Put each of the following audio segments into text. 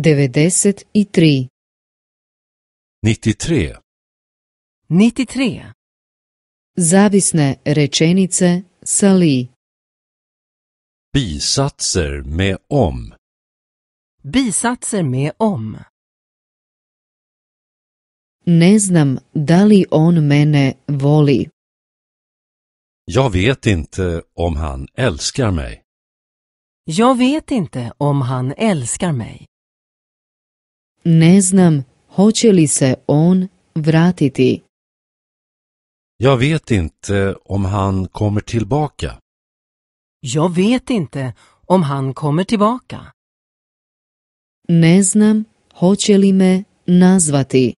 93 93 Zavisne rečenice sa li Bisatser med om Bisatser med om Ne znam da li on mene voli Jag vet inte om han älskar mig. Jag vet inte om han älskar mig. Ne znam hoće li se on vratiti. Jag vet inte om han kommer tillbaka. Jag vet inte om han kommer tillbaka. Ne znam hoće li me nazvati.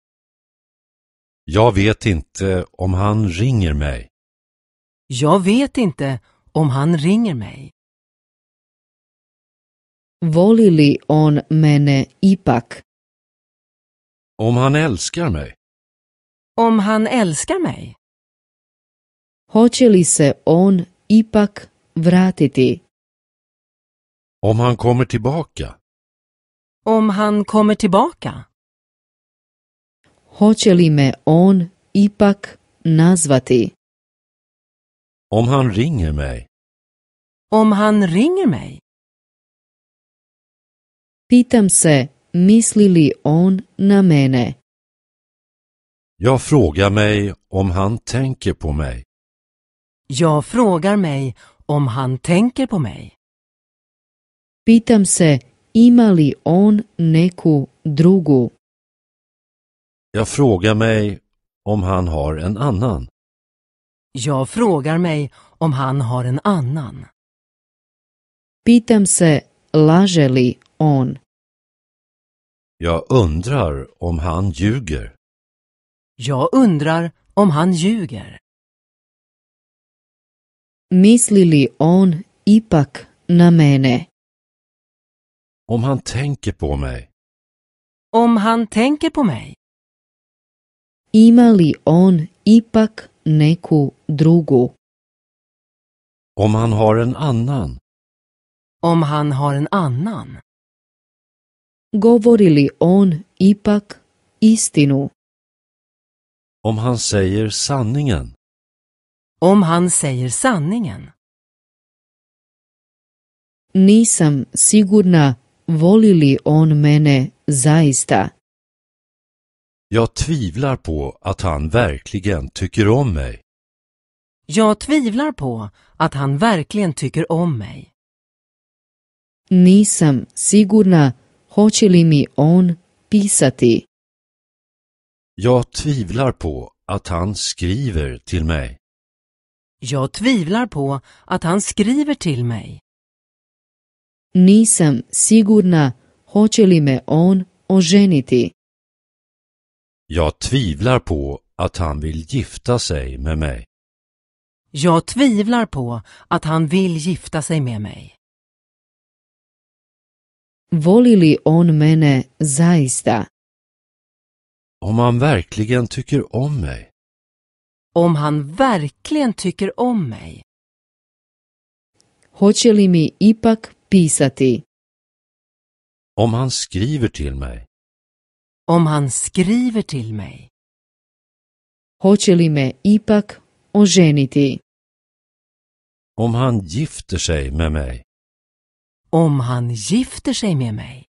Jag vet inte om han ringer mig. Jag vet inte om han ringer mig. Voli li on mene ipak? Om han älskar mig. Om han älskar mig. Hoće se on ipak vratiti? Om han kommer tillbaka. Om han kommer tillbaka. Hoće me on ipak nazvati? Om han ringer mig. Om han ringer mig. Pitam se misli li on na mene? Jag frågar mig om han tänker på mig. Jag frågar mig om han tänker på mig. Pitam se ima li on neku drugu? Jag frågar mig om han har en annan. Jag frågar mig om han har en annan. Pitam se laže li on? Jag undrar om han ljuger. Jag undrar om han ljuger. Misli on ipak na mene? Om han tänker på mig. Om han tänker på mig. Ima on ipak neku drugu? Om han har en annan. Om han har en annan. Govori li on ipak istinu? Om han säger sanningen. Om han säger sanningen. Nisam sigurna voli li on mene zaista. Jag tvivlar på att han verkligen tycker om mig. Jag tvivlar på att han verkligen tycker om mig. Nisam sigurna Hoće li mi on pisati? Jag tvivlar på att han skriver till mig. Jag tvivlar på att han skriver till mig. Nisam sigurna hoće li me on oženiti. Jag tvivlar på att han vill gifta sig med mig. Jag tvivlar på att han vill gifta sig med mig voli li on mene zaista? Om han verkligen tycker om mig. Om han verkligen tycker om mig. Hoće li mi ipak pisati? Om han skriver till mig. Om han skriver till mig. Hoće li me ipak oženiti? Om han gifter sig med mig om han gifter sig med mig.